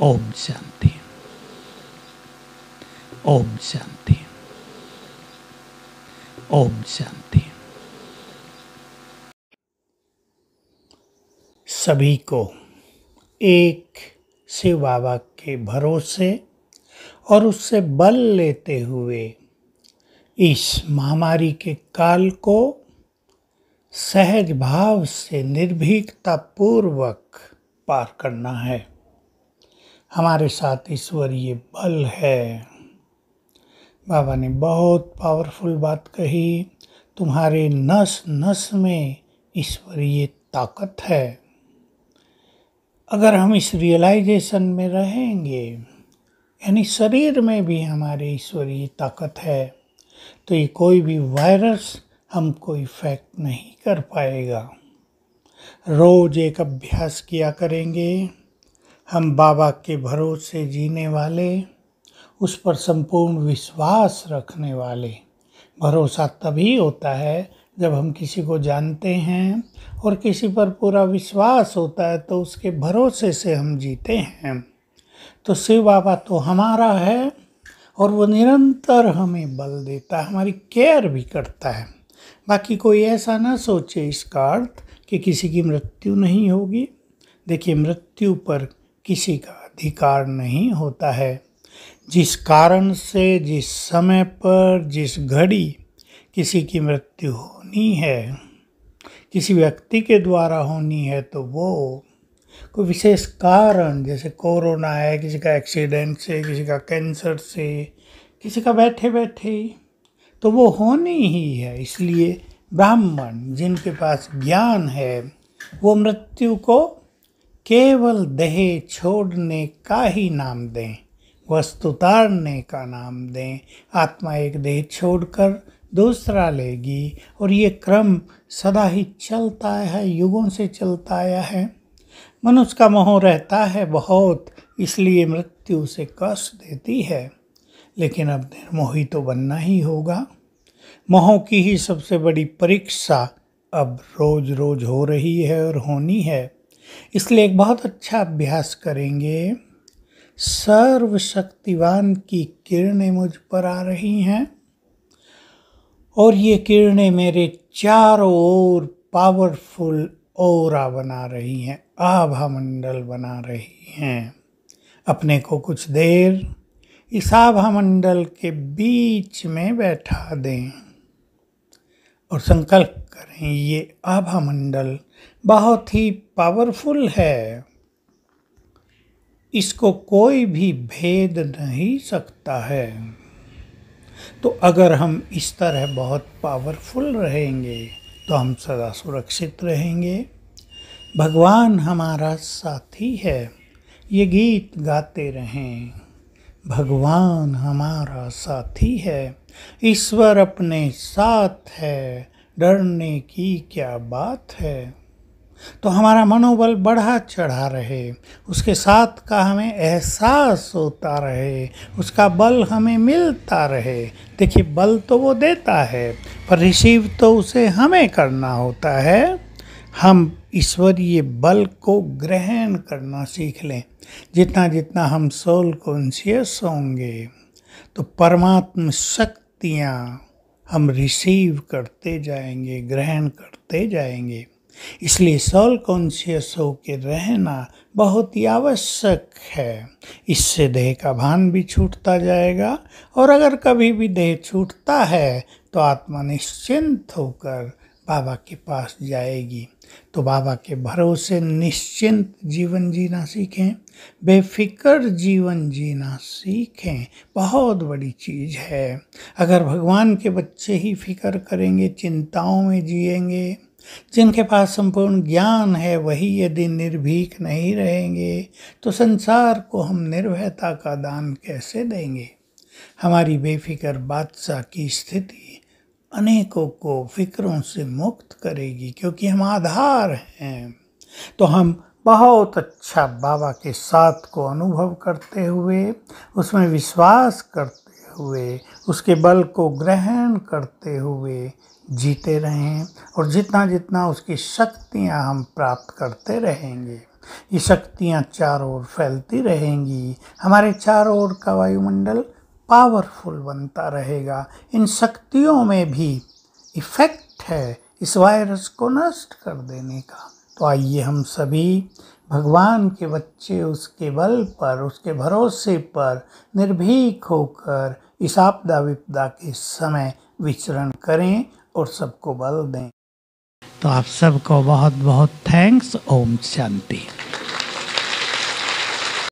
ओम शांति ओम शांति ओम शांति सभी को एक से बाबा के भरोसे और उससे बल लेते हुए इस महामारी के काल को सहज भाव से निर्भीकतापूर्वक पार करना है हमारे साथ ईश्वरीय बल है बाबा ने बहुत पावरफुल बात कही तुम्हारे नस नस में ईश्वरीय ताकत है अगर हम इस रियलाइजेशन में रहेंगे यानी शरीर में भी हमारे ईश्वरीय ताकत है तो ये कोई भी वायरस हमको इफेक्ट नहीं कर पाएगा रोज एक अभ्यास किया करेंगे हम बाबा के भरोसे जीने वाले उस पर संपूर्ण विश्वास रखने वाले भरोसा तभी होता है जब हम किसी को जानते हैं और किसी पर पूरा विश्वास होता है तो उसके भरोसे से हम जीते हैं तो शिव बाबा तो हमारा है और वो निरंतर हमें बल देता है हमारी केयर भी करता है बाकी कोई ऐसा ना सोचे इसका अर्थ कि किसी की मृत्यु नहीं होगी देखिए मृत्यु पर किसी का अधिकार नहीं होता है जिस कारण से जिस समय पर जिस घड़ी किसी की मृत्यु होनी है किसी व्यक्ति के द्वारा होनी है तो वो कोई विशेष कारण जैसे कोरोना है किसी का एक्सीडेंट से किसी का कैंसर से किसी का बैठे बैठे तो वो होनी ही है इसलिए ब्राह्मण जिनके पास ज्ञान है वो मृत्यु को केवल देह छोड़ने का ही नाम दें वस्तुतारने का नाम दें आत्मा एक देह छोड़कर दूसरा लेगी और ये क्रम सदा ही चलता आया है युगों से चलता आया है मनुष्य का मोह रहता है बहुत इसलिए मृत्यु उसे कष्ट देती है लेकिन अब निर्मोही तो बनना ही होगा मोह की ही सबसे बड़ी परीक्षा अब रोज रोज हो रही है और होनी है इसलिए एक बहुत अच्छा अभ्यास करेंगे सर्वशक्तिवान की किरणें मुझ पर आ रही हैं और ये किरणें मेरे चारों ओर पावरफुल ओरा बना रही हैं आभा मंडल बना रही हैं अपने को कुछ देर इस आभा मंडल के बीच में बैठा दें और संकल्प करें ये आभा मंडल बहुत ही पावरफुल है इसको कोई भी भेद नहीं सकता है तो अगर हम इस तरह बहुत पावरफुल रहेंगे तो हम सदा सुरक्षित रहेंगे भगवान हमारा साथी है ये गीत गाते रहें भगवान हमारा साथी है ईश्वर अपने साथ है डरने की क्या बात है तो हमारा मनोबल बढ़ा चढ़ा रहे उसके साथ का हमें एहसास होता रहे उसका बल हमें मिलता रहे देखिए बल तो वो देता है पर रिसीव तो उसे हमें करना होता है हम ईश्वरीय बल को ग्रहण करना सीख लें जितना जितना हम सोल कॉन्शियस होंगे तो परमात्म शक्तियाँ हम रिसीव करते जाएंगे ग्रहण करते जाएंगे इसलिए सोल कॉन्शियस होकर रहना बहुत ही आवश्यक है इससे देह का भान भी छूटता जाएगा और अगर कभी भी देह छूटता है तो आत्मा निश्चिंत होकर बाबा के पास जाएगी तो बाबा के भरोसे निश्चिंत जीवन जीना सीखें बेफिक्र जीवन जीना सीखें बहुत बड़ी चीज़ है अगर भगवान के बच्चे ही फिक्र करेंगे चिंताओं में जिएंगे जिनके पास संपूर्ण ज्ञान है वही यदि निर्भीक नहीं रहेंगे तो संसार को हम निर्भयता का दान कैसे देंगे हमारी बेफिक्र बादशाह की स्थिति अनेकों को फिक्रों से मुक्त करेगी क्योंकि हम आधार हैं तो हम बहुत अच्छा बाबा के साथ को अनुभव करते हुए उसमें विश्वास करते हुए उसके बल को ग्रहण करते हुए जीते रहें और जितना जितना उसकी शक्तियां हम प्राप्त करते रहेंगे ये शक्तियां चारों ओर फैलती रहेंगी हमारे चारों ओर का वायुमंडल पावरफुल बनता रहेगा इन शक्तियों में भी इफ़ेक्ट है इस वायरस को नष्ट कर देने का तो आइए हम सभी भगवान के बच्चे उसके बल पर उसके भरोसे पर निर्भीक होकर इस आपदा विपदा के समय विचरण करें और सबको बल दें तो आप सबको बहुत बहुत थैंक्स ओम शांति